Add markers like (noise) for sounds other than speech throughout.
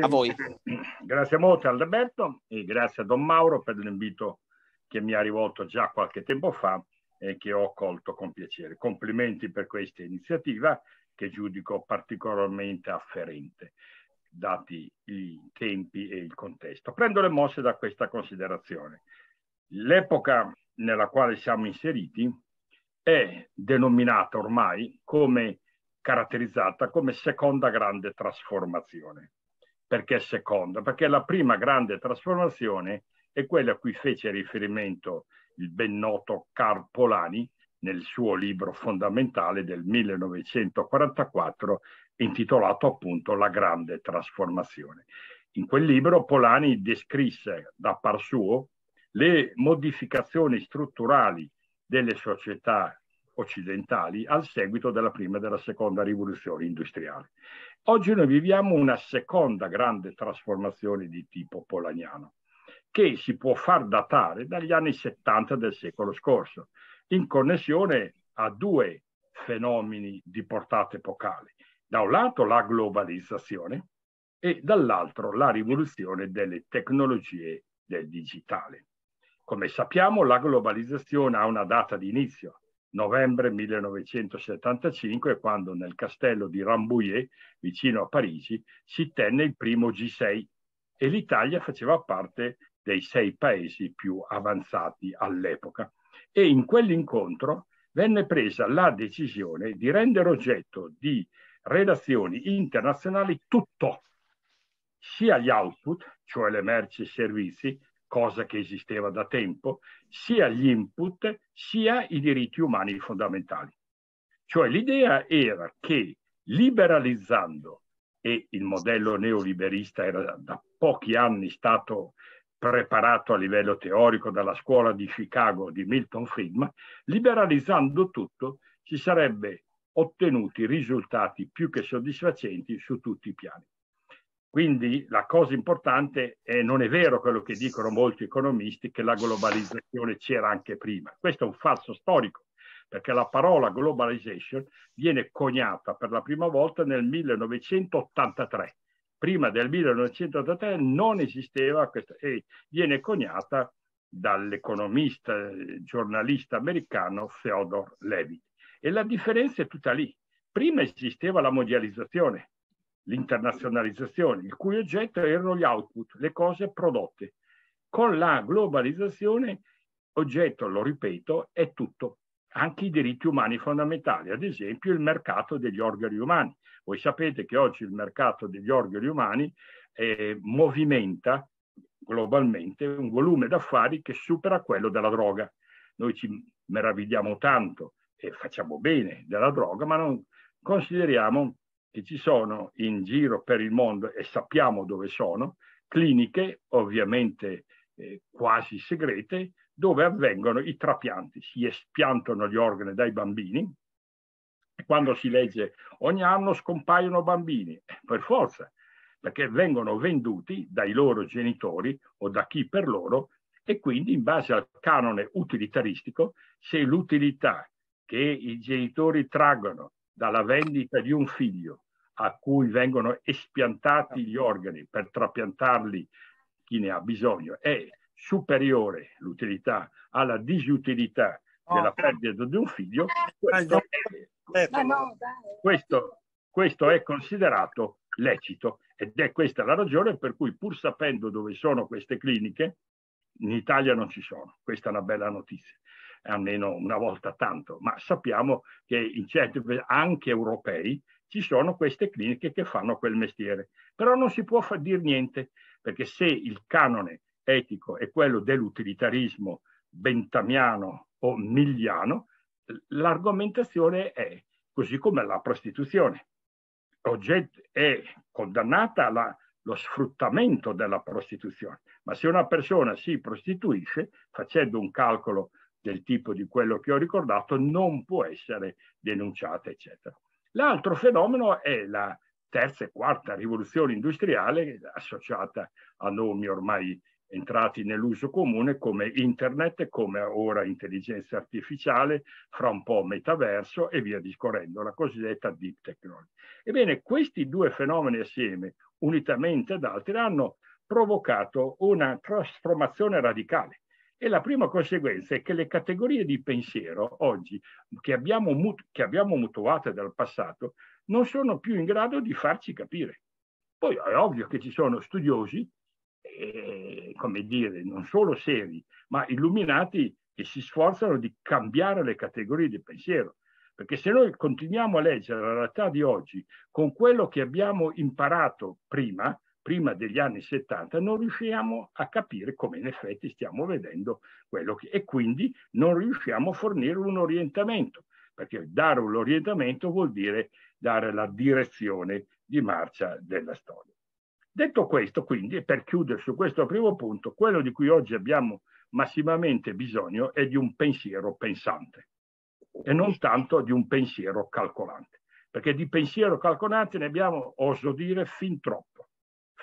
a voi. (laughs) Grazie molto Alberto e grazie a Don Mauro per l'invito che mi ha rivolto già qualche tempo fa e che ho accolto con piacere. Complimenti per questa iniziativa che giudico particolarmente afferente, dati i tempi e il contesto. Prendo le mosse da questa considerazione. L'epoca nella quale siamo inseriti è denominata ormai come caratterizzata come seconda grande trasformazione perché seconda? Perché la prima grande trasformazione è quella a cui fece riferimento il ben noto Carl Polani nel suo libro fondamentale del 1944 intitolato appunto La grande trasformazione. In quel libro Polani descrisse da par suo le modificazioni strutturali delle società occidentali al seguito della prima e della seconda rivoluzione industriale. Oggi noi viviamo una seconda grande trasformazione di tipo polaniano che si può far datare dagli anni 70 del secolo scorso, in connessione a due fenomeni di portata epocale. Da un lato la globalizzazione e dall'altro la rivoluzione delle tecnologie del digitale. Come sappiamo la globalizzazione ha una data di inizio, novembre 1975, quando nel castello di Rambouillet, vicino a Parigi, si tenne il primo G6 e l'Italia faceva parte dei sei paesi più avanzati all'epoca. E in quell'incontro venne presa la decisione di rendere oggetto di relazioni internazionali tutto, sia gli output, cioè le merci e i servizi, cosa che esisteva da tempo, sia gli input sia i diritti umani fondamentali. Cioè l'idea era che liberalizzando, e il modello neoliberista era da pochi anni stato preparato a livello teorico dalla scuola di Chicago di Milton Friedman, liberalizzando tutto si sarebbe ottenuti risultati più che soddisfacenti su tutti i piani. Quindi la cosa importante è non è vero quello che dicono molti economisti che la globalizzazione c'era anche prima. Questo è un falso storico, perché la parola globalization viene coniata per la prima volta nel 1983. Prima del 1983 non esisteva questa e viene coniata dall'economista giornalista americano Theodore Levy. E la differenza è tutta lì. Prima esisteva la mondializzazione, l'internazionalizzazione, il cui oggetto erano gli output, le cose prodotte. Con la globalizzazione, oggetto, lo ripeto, è tutto, anche i diritti umani fondamentali, ad esempio il mercato degli organi umani. Voi sapete che oggi il mercato degli organi umani eh, movimenta globalmente un volume d'affari che supera quello della droga. Noi ci meravigliamo tanto e facciamo bene della droga, ma non consideriamo che ci sono in giro per il mondo e sappiamo dove sono, cliniche ovviamente eh, quasi segrete dove avvengono i trapianti, si espiantano gli organi dai bambini. Quando si legge ogni anno scompaiono bambini, eh, per forza, perché vengono venduti dai loro genitori o da chi per loro e quindi in base al canone utilitaristico, se l'utilità che i genitori traggono dalla vendita di un figlio a cui vengono espiantati ah. gli organi per trapiantarli chi ne ha bisogno è superiore l'utilità alla disutilità oh, della perdita di un figlio, ah, questo ah, è, certo. questo, questo è considerato lecito ed è questa la ragione per cui pur sapendo dove sono queste cliniche, in Italia non ci sono, questa è una bella notizia almeno una volta tanto, ma sappiamo che in certi paesi, anche europei, ci sono queste cliniche che fanno quel mestiere. Però non si può fa- dire niente, perché se il canone etico è quello dell'utilitarismo bentamiano o migliano, l'argomentazione è così come la prostituzione. Ogget è condannata allo sfruttamento della prostituzione, ma se una persona si prostituisce, facendo un calcolo del tipo di quello che ho ricordato, non può essere denunciata, eccetera. L'altro fenomeno è la terza e quarta rivoluzione industriale associata a nomi ormai entrati nell'uso comune come internet, come ora intelligenza artificiale, fra un po' metaverso e via discorrendo, la cosiddetta deep technology. Ebbene, questi due fenomeni assieme, unitamente ad altri, hanno provocato una trasformazione radicale e la prima conseguenza è che le categorie di pensiero oggi che abbiamo, mut- che abbiamo mutuate dal passato non sono più in grado di farci capire. Poi è ovvio che ci sono studiosi, eh, come dire, non solo seri, ma illuminati che si sforzano di cambiare le categorie di pensiero. Perché se noi continuiamo a leggere la realtà di oggi con quello che abbiamo imparato prima, prima degli anni 70 non riusciamo a capire come in effetti stiamo vedendo quello che e quindi non riusciamo a fornire un orientamento, perché dare un orientamento vuol dire dare la direzione di marcia della storia. Detto questo, quindi, e per chiudere su questo primo punto, quello di cui oggi abbiamo massimamente bisogno è di un pensiero pensante e non tanto di un pensiero calcolante, perché di pensiero calcolante ne abbiamo, oso dire, fin troppo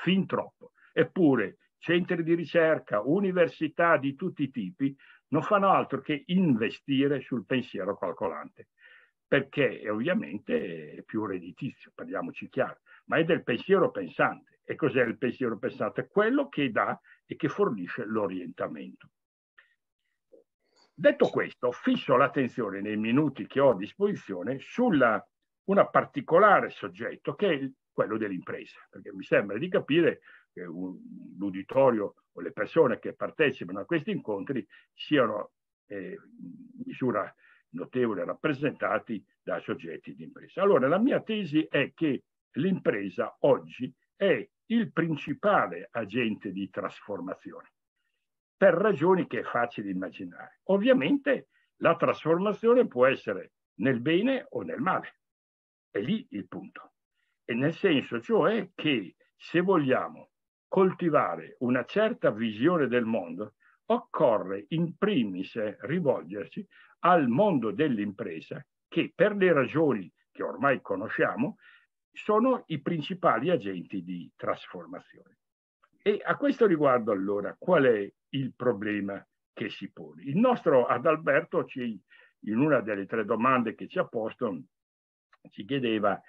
fin troppo. Eppure centri di ricerca, università di tutti i tipi non fanno altro che investire sul pensiero calcolante, perché è ovviamente è più redditizio, parliamoci chiaro, ma è del pensiero pensante. E cos'è il pensiero pensante? Quello che dà e che fornisce l'orientamento. Detto questo, fisso l'attenzione nei minuti che ho a disposizione su una particolare soggetto che è quello dell'impresa, perché mi sembra di capire che un, l'uditorio o le persone che partecipano a questi incontri siano eh, in misura notevole rappresentati da soggetti di impresa. Allora la mia tesi è che l'impresa oggi è il principale agente di trasformazione, per ragioni che è facile immaginare. Ovviamente la trasformazione può essere nel bene o nel male, è lì il punto e nel senso cioè che se vogliamo coltivare una certa visione del mondo, occorre in primis rivolgersi al mondo dell'impresa che per le ragioni che ormai conosciamo sono i principali agenti di trasformazione. E a questo riguardo allora qual è il problema che si pone? Il nostro Adalberto ci, in una delle tre domande che ci ha posto ci chiedeva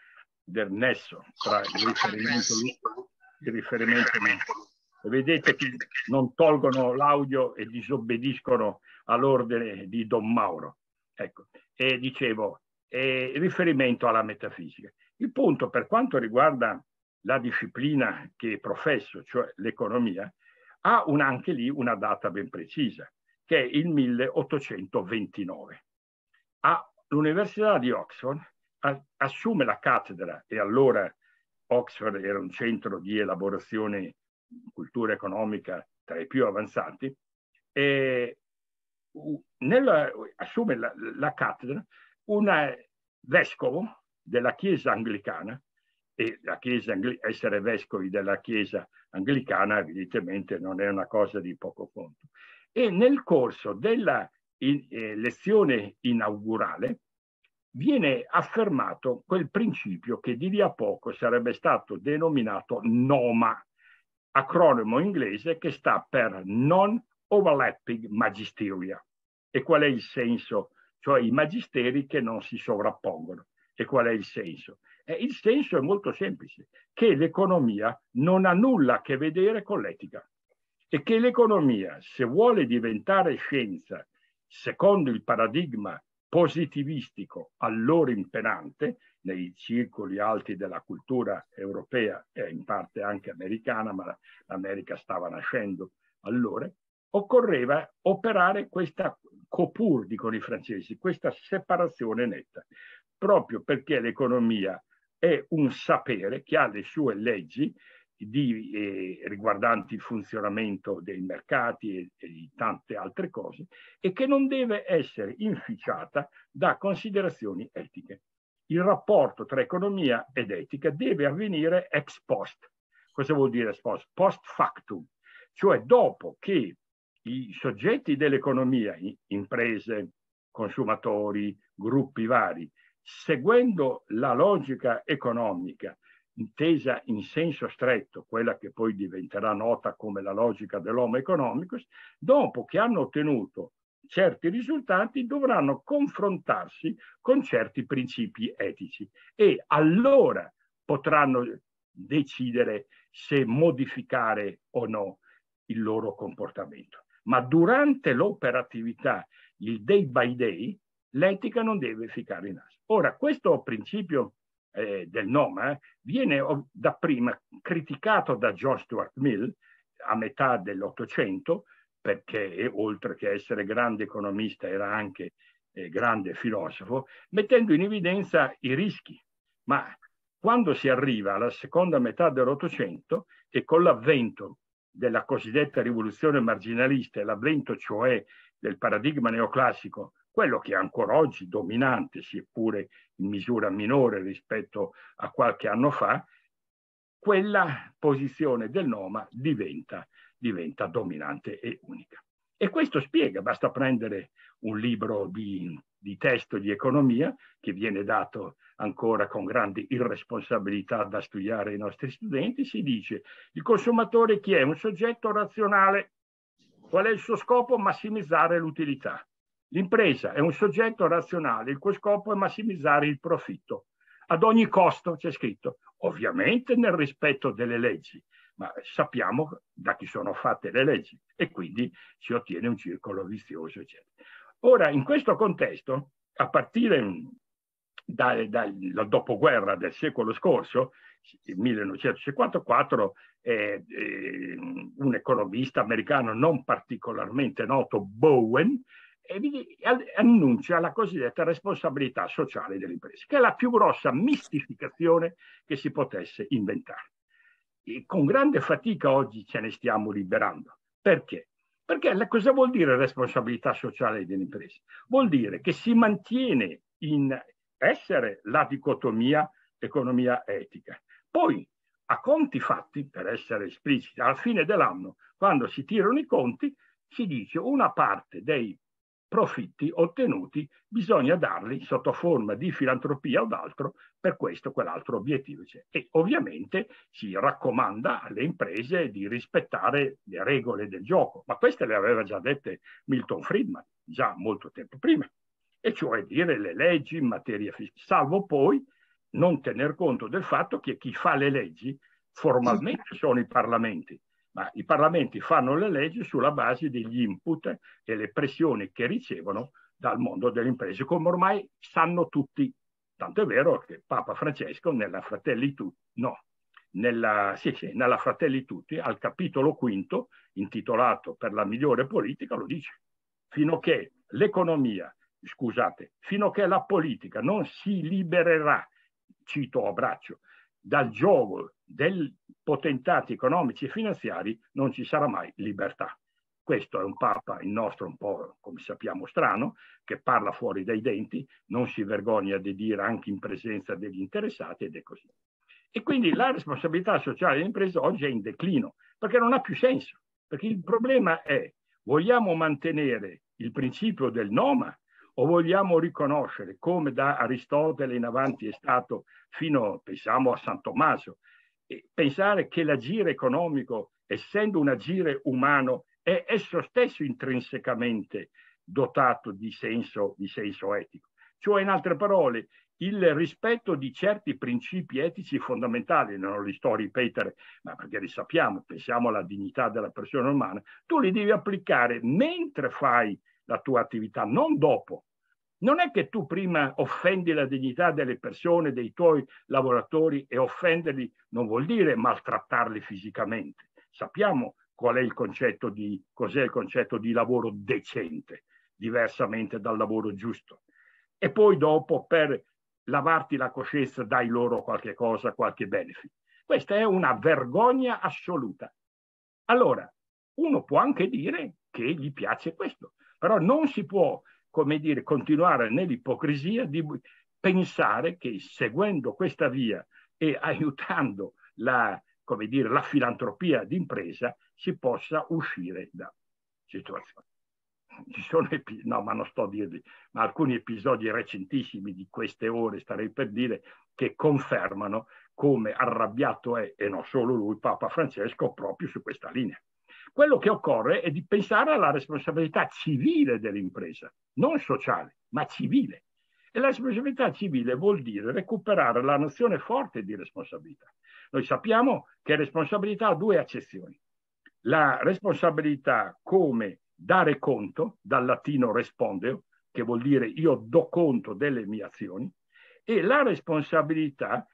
del nesso tra il riferimento, il riferimento. E vedete che non tolgono l'audio e disobbediscono all'ordine di Don Mauro. Ecco, e dicevo, e riferimento alla metafisica. Il punto per quanto riguarda la disciplina che professo, cioè l'economia, ha un, anche lì una data ben precisa, che è il 1829. All'Università di Oxford assume la cattedra e allora Oxford era un centro di elaborazione cultura economica tra i più avanzati, nella, assume la, la cattedra un eh, vescovo della Chiesa anglicana, e la Chiesa essere vescovi della Chiesa anglicana evidentemente non è una cosa di poco conto. E nel corso della in, eh, lezione inaugurale viene affermato quel principio che di lì a poco sarebbe stato denominato NOMA, acronimo inglese che sta per Non Overlapping Magisteria. E qual è il senso? Cioè i magisteri che non si sovrappongono. E qual è il senso? Eh, il senso è molto semplice, che l'economia non ha nulla a che vedere con l'etica e che l'economia, se vuole diventare scienza, secondo il paradigma positivistico allora imperante nei circoli alti della cultura europea e in parte anche americana, ma l'America stava nascendo allora, occorreva operare questa copur, dicono i francesi, questa separazione netta, proprio perché l'economia è un sapere che ha le sue leggi di, eh, riguardanti il funzionamento dei mercati e, e, di tante altre cose e che non deve essere inficiata da considerazioni etiche. Il rapporto tra economia ed etica deve avvenire ex post. Cosa vuol dire ex post? Post factum, cioè dopo che i soggetti dell'economia, imprese, consumatori, gruppi vari, seguendo la logica economica intesa in senso stretto, quella che poi diventerà nota come la logica dell'homo economicus, dopo che hanno ottenuto certi risultati dovranno confrontarsi con certi principi etici e allora potranno decidere se modificare o no il loro comportamento. Ma durante l'operatività, il day by day, l'etica non deve ficcare in asso. Ora, questo principio eh, del nome, viene dapprima criticato da George Stuart Mill a metà dell'Ottocento, perché oltre che essere grande economista era anche eh, grande filosofo, mettendo in evidenza i rischi. Ma quando si arriva alla seconda metà dell'Ottocento e con l'avvento della cosiddetta rivoluzione marginalista e l'avvento cioè del paradigma neoclassico quello che è ancora oggi dominante, seppure in misura minore rispetto a qualche anno fa, quella posizione del Noma diventa, diventa dominante e unica. E questo spiega, basta prendere un libro di, di testo di economia che viene dato ancora con grande irresponsabilità da studiare ai nostri studenti, si dice il consumatore chi è? Un soggetto razionale. Qual è il suo scopo? Massimizzare l'utilità. L'impresa è un soggetto razionale il cui scopo è massimizzare il profitto. Ad ogni costo, c'è scritto, ovviamente nel rispetto delle leggi, ma sappiamo da chi sono fatte le leggi e quindi si ottiene un circolo vizioso, eccetera. Ora, in questo contesto, a partire dal mm, da, dopoguerra del secolo scorso, 1954, eh, eh, un economista americano non particolarmente noto, Bowen, annuncia la cosiddetta responsabilità sociale delle imprese, che è la più grossa mistificazione che si potesse inventare. E con grande fatica oggi ce ne stiamo liberando. Perché? Perché la, cosa vuol dire responsabilità sociale delle imprese? Vuol dire che si mantiene in essere la dicotomia economia-etica. Poi, a conti fatti, per essere espliciti, alla fine dell'anno, quando si tirano i conti, si dice una parte dei profitti ottenuti bisogna darli sotto forma di filantropia o d'altro per questo o quell'altro obiettivo. E ovviamente si raccomanda alle imprese di rispettare le regole del gioco, ma queste le aveva già dette Milton Friedman già molto tempo prima, e cioè dire le leggi in materia fiscale, salvo poi non tener conto del fatto che chi fa le leggi formalmente sono i parlamenti, ma i parlamenti fanno le leggi sulla base degli input e le pressioni che ricevono dal mondo delle imprese, come ormai sanno tutti. Tanto è vero che Papa Francesco nella Fratelli Tutti, no, nella, sì, sì, nella Fratelli Tutti, al capitolo quinto, intitolato Per la migliore politica, lo dice, fino che l'economia, scusate, fino che la politica non si libererà, cito a braccio, dal gioco dei potentati economici e finanziari non ci sarà mai libertà. Questo è un Papa, il nostro un po', come sappiamo, strano, che parla fuori dai denti, non si vergogna di dire anche in presenza degli interessati ed è così. E quindi la responsabilità sociale dell'impresa oggi è in declino, perché non ha più senso. Perché il problema è, vogliamo mantenere il principio del noma o vogliamo riconoscere, come da Aristotele in avanti è stato fino, pensiamo, a San Tommaso, pensare che l'agire economico, essendo un agire umano, è esso stesso intrinsecamente dotato di senso, di senso etico. Cioè, in altre parole, il rispetto di certi principi etici fondamentali, non li sto a ripetere, ma perché li sappiamo, pensiamo alla dignità della persona umana, tu li devi applicare mentre fai la tua attività, non dopo non è che tu prima offendi la dignità delle persone, dei tuoi lavoratori e offenderli non vuol dire maltrattarli fisicamente. Sappiamo qual è il concetto di, cos'è il concetto di lavoro decente, diversamente dal lavoro giusto. E poi dopo per lavarti la coscienza dai loro qualche cosa, qualche benefit. Questa è una vergogna assoluta. Allora, uno può anche dire che gli piace questo, però non si può come dire, continuare nell'ipocrisia di pensare che seguendo questa via e aiutando la, come dire, la filantropia d'impresa si possa uscire da situazioni. Ci sono episodi, no, ma non sto a dirvi, ma alcuni episodi recentissimi di queste ore, starei per dire, che confermano come arrabbiato è, e non solo lui, Papa Francesco, proprio su questa linea. Quello che occorre è di pensare alla responsabilità civile dell'impresa, non sociale, ma civile. E la responsabilità civile vuol dire recuperare la nozione forte di responsabilità. Noi sappiamo che responsabilità ha due accezioni. La responsabilità come dare conto, dal latino respondeo, che vuol dire io do conto delle mie azioni, e la responsabilità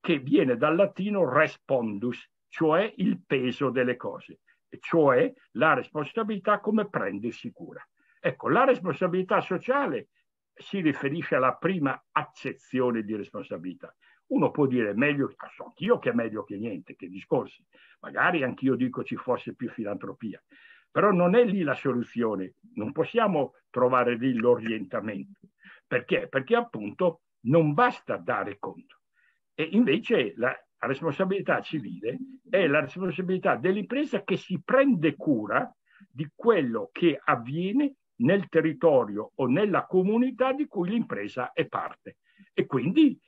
che viene dal latino respondus, cioè il peso delle cose cioè la responsabilità come prendersi cura. Ecco, la responsabilità sociale si riferisce alla prima accezione di responsabilità. Uno può dire meglio, so anch'io che è meglio che niente, che discorsi. Magari anch'io dico ci fosse più filantropia. Però non è lì la soluzione, non possiamo trovare lì l'orientamento. Perché? Perché appunto non basta dare conto. E invece la, la responsabilità civile è la responsabilità dell'impresa che si prende cura di quello che avviene nel territorio o nella comunità di cui l'impresa è parte e quindi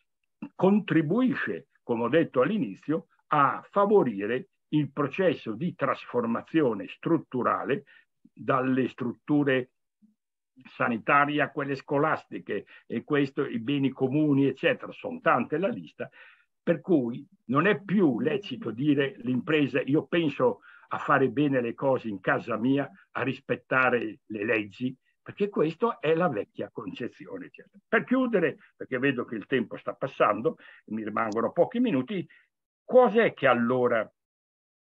contribuisce, come ho detto all'inizio, a favorire il processo di trasformazione strutturale dalle strutture sanitarie a quelle scolastiche e questo i beni comuni eccetera sono tante la lista per cui non è più lecito dire l'impresa, io penso a fare bene le cose in casa mia, a rispettare le leggi, perché questa è la vecchia concezione. Per chiudere, perché vedo che il tempo sta passando, mi rimangono pochi minuti, cos'è che allora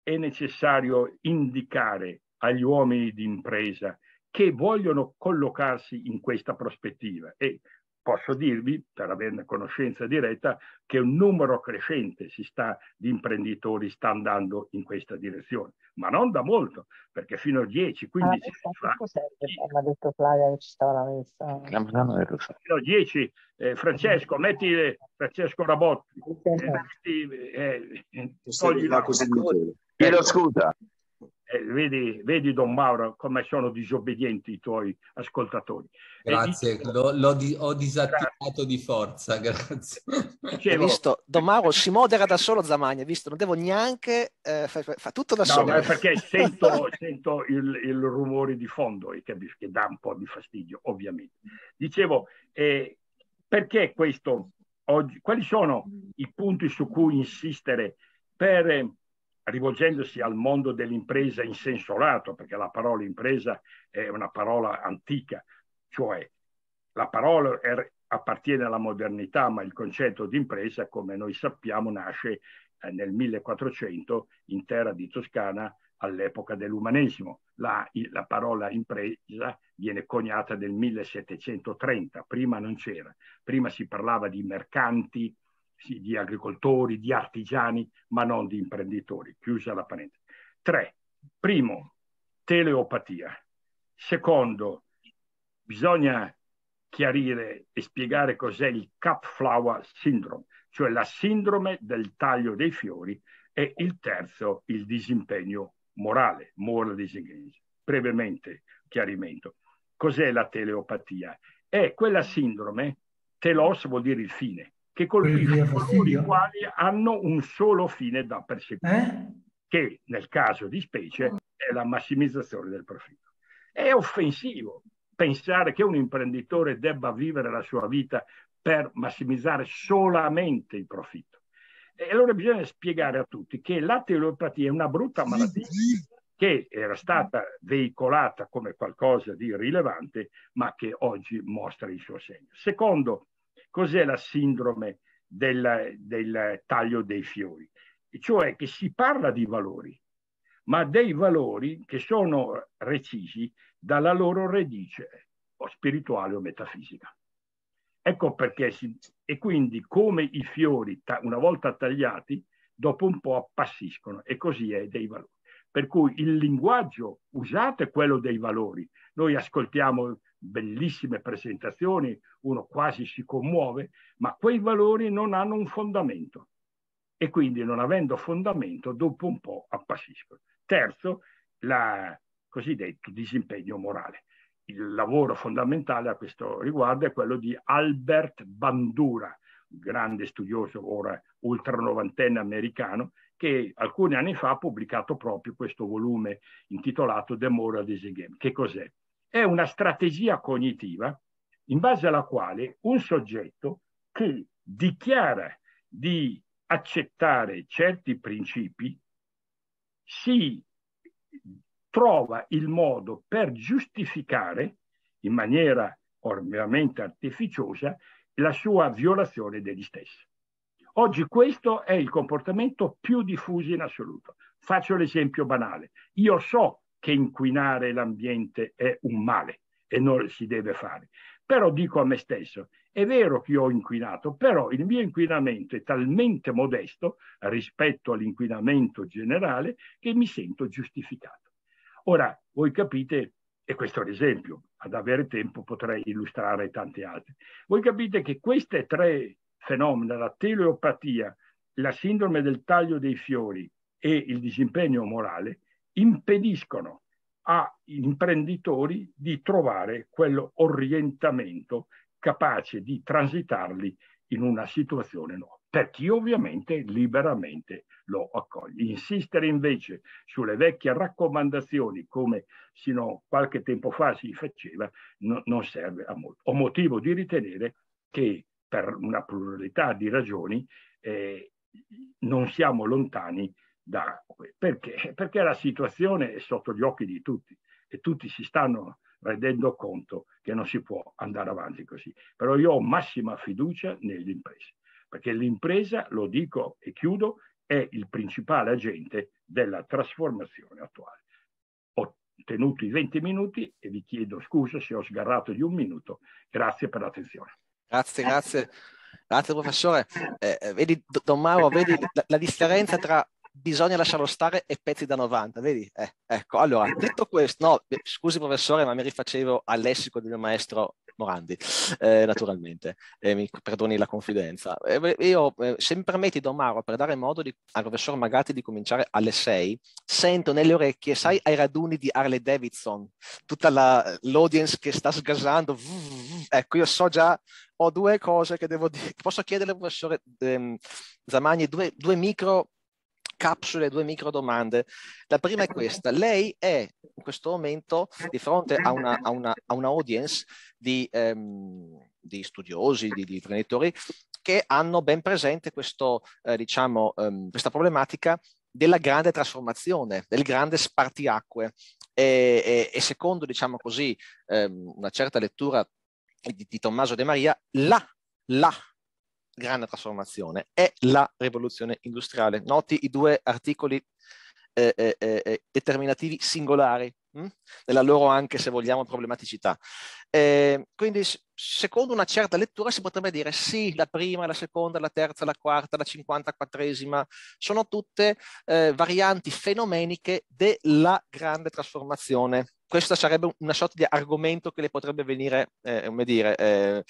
è necessario indicare agli uomini di impresa che vogliono collocarsi in questa prospettiva? E posso dirvi, per averne conoscenza diretta, che un numero crescente sta, di imprenditori sta andando in questa direzione, ma non da molto, perché fino a 10, 15 ah, eh, fa, Mi ha detto Flavia che ci stava la messa. Eh. Eh, fino a 10, eh, Francesco, metti Francesco Rabotti, eh, metti, eh, togli la cosa. Chiedo scusa, eh, vedi, vedi, Don Mauro come sono disobbedienti i tuoi ascoltatori. Grazie, dice... lo, lo di, ho disattivato di forza, (laughs) grazie. Dicevo... Visto, Don Mauro si modera da solo Zamagna, visto, non devo neanche, eh, fa, fa, tutto da no, solo. perché (laughs) sento, sento il, il, rumore di fondo e capisco che dà un po' di fastidio, ovviamente. Dicevo, eh, perché questo oggi, quali sono i punti su cui insistere per eh, rivolgendosi al mondo dell'impresa in senso lato, perché la parola impresa è una parola antica, cioè la parola è, appartiene alla modernità, ma il concetto di impresa, come noi sappiamo, nasce eh, nel 1400 in terra di Toscana all'epoca dell'umanesimo. La, la, parola impresa viene coniata nel 1730, prima non c'era, prima si parlava di mercanti, sì, di agricoltori, di artigiani, ma non di imprenditori. Chiusa la parentesi. Tre, primo, teleopatia. Secondo, bisogna chiarire e spiegare cos'è il Capflower Syndrome, cioè la sindrome del taglio dei fiori e il terzo, il disimpegno morale, moral disengage. Brevemente, chiarimento. Cos'è la teleopatia? È quella sindrome, telos vuol dire il fine, che colpiscono coloro i quali hanno un solo fine da perseguire, eh? che nel caso di specie è la massimizzazione del profitto. È offensivo pensare che un imprenditore debba vivere la sua vita per massimizzare solamente il profitto. E allora bisogna spiegare a tutti che la teleopatia è una brutta malattia che era stata veicolata come qualcosa di rilevante, ma che oggi mostra il suo segno. Secondo, Cos'è la sindrome del, del taglio dei fiori? E cioè che si parla di valori, ma dei valori che sono recisi dalla loro radice o spirituale o metafisica. Ecco perché si, e quindi come i fiori una volta tagliati, dopo un po' appassiscono e così è dei valori. Per cui il linguaggio, usato è quello dei valori. Noi ascoltiamo bellissime presentazioni, uno quasi si commuove, ma quei valori non hanno un fondamento e quindi non avendo fondamento dopo un po' appassiscono. Terzo, il cosiddetto disimpegno morale. Il lavoro fondamentale a questo riguardo è quello di Albert Bandura, grande studioso ora ultranovantenne americano, che alcuni anni fa ha pubblicato proprio questo volume intitolato The Moral Design Game. Che cos'è? è una strategia cognitiva in base alla quale un soggetto che dichiara di accettare certi principi si trova il modo per giustificare in maniera ovviamente artificiosa la sua violazione degli stessi. Oggi questo è il comportamento più diffuso in assoluto. Faccio l'esempio banale. Io so che inquinare l'ambiente è un male e non si deve fare. Però dico a me stesso, è vero che io ho inquinato, però il mio inquinamento è talmente modesto rispetto all'inquinamento generale che mi sento giustificato. Ora, voi capite, e questo è l'esempio, ad avere tempo potrei illustrare tanti altri, voi capite che questi tre fenomeni, la teleopatia, la sindrome del taglio dei fiori e il disimpegno morale, impediscono a imprenditori di trovare quell'orientamento capace di transitarli in una situazione nuova, per chi ovviamente liberamente lo accoglie. Insistere invece sulle vecchie raccomandazioni, come sino a qualche tempo fa si faceva, no, non serve a molto. Ho motivo di ritenere che per una pluralità di ragioni eh, non siamo lontani d'acque. Perché? Perché la situazione è sotto gli occhi di tutti e tutti si stanno rendendo conto che non si può andare avanti così. Però io ho massima fiducia nell'impresa, perché l'impresa, lo dico e chiudo, è il principale agente della trasformazione attuale. Ho tenuto i 20 minuti e vi chiedo scusa se ho sgarrato di un minuto. Grazie per l'attenzione. Grazie, grazie. Grazie professore. Eh, eh vedi, Don Mauro, vedi la, la differenza tra bisogna lasciarlo stare e pezzi da 90, vedi? Eh, ecco, allora, detto questo, no, scusi professore, ma mi rifacevo al lessico del mio maestro Morandi, eh, naturalmente, eh, mi perdoni la confidenza. Eh, io, eh, se mi permetti, Don Mauro, per dare modo di, al professor Magatti di cominciare alle 6, sento nelle orecchie, sai, ai raduni di Harley Davidson, tutta la, l'audience che sta sgasando, ecco, io so già ho due cose che devo dire. Posso chiedere al professore ehm, Zamagni due, due micro capsule, due micro domande. La prima è questa. Lei è in questo momento di fronte a una, a una, a una audience di, ehm, di studiosi, di, di, imprenditori che hanno ben presente questo, eh, diciamo, ehm, questa problematica della grande trasformazione, del grande spartiacque. E, e, e secondo, diciamo così, ehm, una certa lettura di, di Tommaso De Maria, la, la grande trasformazione è la rivoluzione industriale. Noti i due articoli eh, eh, eh, eh determinativi singolari, mh? Hm? nella loro anche, se vogliamo, problematicità. Ehm, quindi, secondo una certa lettura, si potrebbe dire sì, la prima, la seconda, la terza, la quarta, la cinquantaquattresima, sono tutte eh, varianti fenomeniche della grande trasformazione. Questa sarebbe una sorta di argomento che le potrebbe venire, eh, come dire, eh,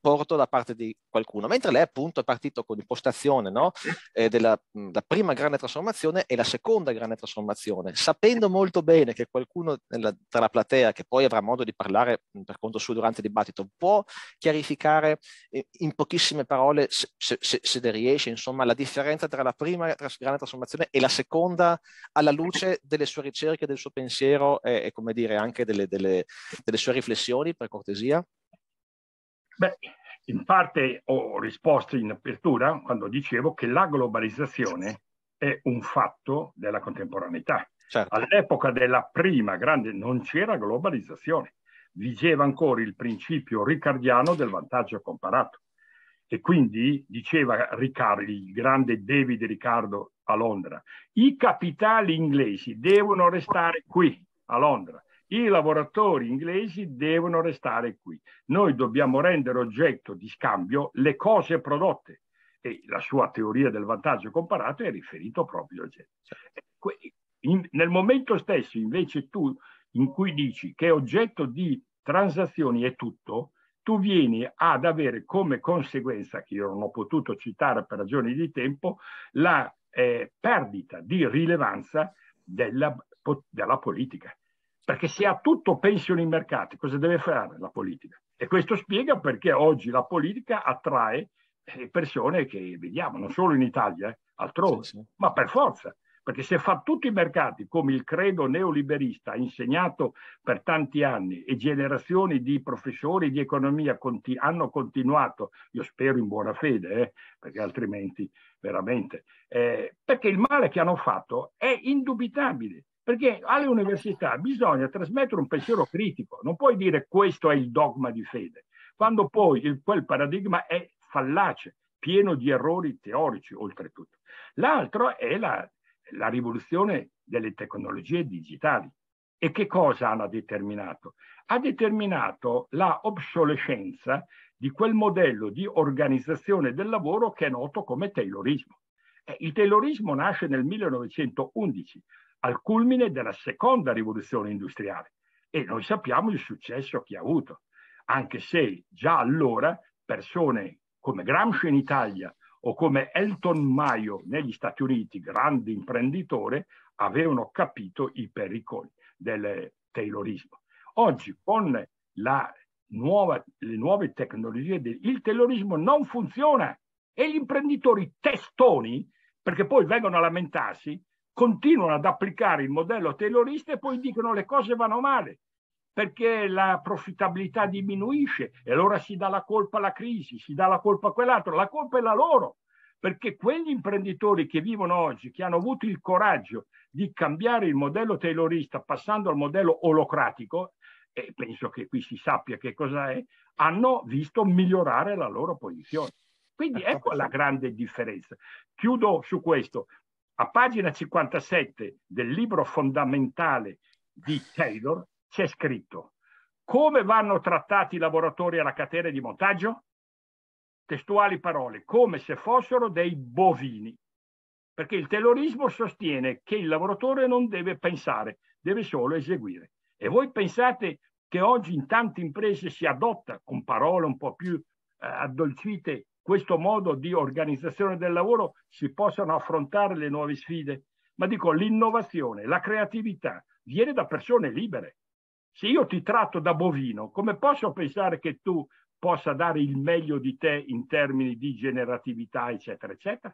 porto da parte di qualcuno, mentre lei appunto è partito con l'impostazione no? eh, della prima grande trasformazione e la seconda grande trasformazione, sapendo molto bene che qualcuno nella, tra la platea, che poi avrà modo di parlare per conto suo durante il dibattito, può chiarificare eh, in pochissime parole, se, se, se riesce, insomma, la differenza tra la prima tras- grande trasformazione e la seconda alla luce delle sue ricerche, del suo pensiero e, e come dire, anche delle, delle, delle sue riflessioni, per cortesia? Beh, in parte ho risposto in apertura quando dicevo che la globalizzazione è un fatto della contemporaneità. Certo. All'epoca della prima grande non c'era globalizzazione, vigeva ancora il principio ricardiano del vantaggio comparato. E quindi diceva Riccardo, il grande David Riccardo a Londra, i capitali inglesi devono restare qui a Londra i lavoratori inglesi devono restare qui. Noi dobbiamo rendere oggetto di scambio le cose prodotte e la sua teoria del vantaggio comparato è riferito proprio a oggetto. nel momento stesso invece tu in cui dici che oggetto di transazioni è tutto, tu vieni ad avere come conseguenza, che io non ho potuto citare per ragioni di tempo, la eh, perdita di rilevanza della, della politica perché se ha tutto pensioni in mercati, cosa deve fare la politica? E questo spiega perché oggi la politica attrae eh, persone che vediamo non solo in Italia, eh, altrove, sì, sì. ma per forza. Perché se fa tutti i mercati come il credo neoliberista ha insegnato per tanti anni e generazioni di professori di economia conti- hanno continuato, io spero in buona fede, eh, perché altrimenti veramente, eh, perché il male che hanno fatto è indubitabile. Perché alle università bisogna trasmettere un pensiero critico, non puoi dire questo è il dogma di fede, quando poi il, quel paradigma è fallace, pieno di errori teorici oltretutto. L'altro è la, la rivoluzione delle tecnologie digitali. E che cosa hanno determinato? Ha determinato la obsolescenza di quel modello di organizzazione del lavoro che è noto come Taylorismo. Eh, il terrorismo nasce nel 1911, al culmine della seconda rivoluzione industriale, e noi sappiamo il successo che ha avuto, anche se già allora persone come Gramsci in Italia o come Elton Mayo negli Stati Uniti, grande imprenditore, avevano capito i pericoli del terrorismo. Oggi con nuova, le nuove tecnologie, il terrorismo non funziona e gli imprenditori testoni perché poi vengono a lamentarsi, continuano ad applicare il modello terrorista e poi dicono le cose vanno male perché la profittabilità diminuisce e allora si dà la colpa alla crisi, si dà la colpa a quell'altro, la colpa è la loro, perché quegli imprenditori che vivono oggi, che hanno avuto il coraggio di cambiare il modello taylorista passando al modello olocratico, e penso che qui si sappia che cosa è, hanno visto migliorare la loro posizione. Quindi (laughs) ecco la grande differenza. Chiudo su questo. A pagina 57 del libro fondamentale di Taylor c'è scritto come vanno trattati i lavoratori alla catena di montaggio? Testuali parole, come se fossero dei bovini. Perché il terrorismo sostiene che il lavoratore non deve pensare, deve solo eseguire. E voi pensate che oggi in tante imprese si adotta, con parole un po' più eh, addolcite, questo modo di organizzazione del lavoro si possano affrontare le nuove sfide. Ma dico, l'innovazione, la creatività viene da persone libere. Se io ti tratto da bovino, come posso pensare che tu possa dare il meglio di te in termini di generatività, eccetera, eccetera?